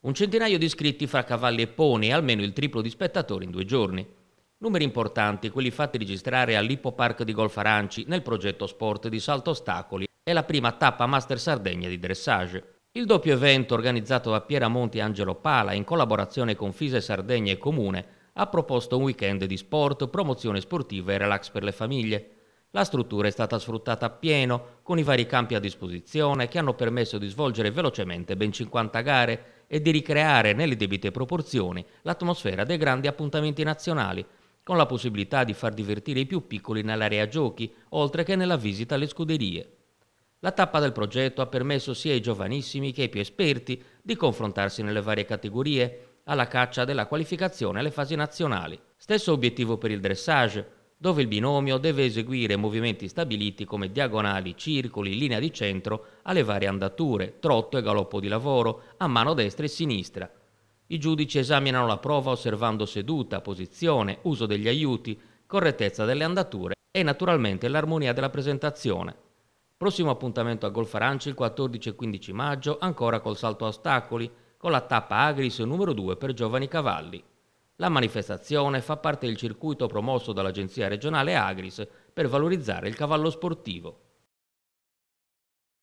Un centinaio di iscritti fra cavalli e poni e almeno il triplo di spettatori in due giorni. Numeri importanti, quelli fatti registrare all'Ippo Park di Golf Aranci nel progetto Sport di Salto Ostacoli e la prima tappa Master Sardegna di dressage. Il doppio evento organizzato da Piera Monti e Angelo Pala in collaborazione con Fise Sardegna e Comune ha proposto un weekend di sport, promozione sportiva e relax per le famiglie. La struttura è stata sfruttata appieno con i vari campi a disposizione che hanno permesso di svolgere velocemente ben 50 gare e di ricreare nelle debite proporzioni l'atmosfera dei grandi appuntamenti nazionali, con la possibilità di far divertire i più piccoli nell'area giochi, oltre che nella visita alle scuderie. La tappa del progetto ha permesso sia ai giovanissimi che ai più esperti di confrontarsi nelle varie categorie, alla caccia della qualificazione alle fasi nazionali. Stesso obiettivo per il dressage, dove il binomio deve eseguire movimenti stabiliti come diagonali, circoli, linea di centro alle varie andature, trotto e galoppo di lavoro, a mano destra e sinistra. I giudici esaminano la prova osservando seduta, posizione, uso degli aiuti, correttezza delle andature e naturalmente l'armonia della presentazione. Prossimo appuntamento a Golf Aranci il 14 e 15 maggio, ancora col salto a ostacoli, con la tappa Agris numero 2 per giovani cavalli. La manifestazione fa parte del circuito promosso dall'Agenzia regionale Agris per valorizzare il cavallo sportivo.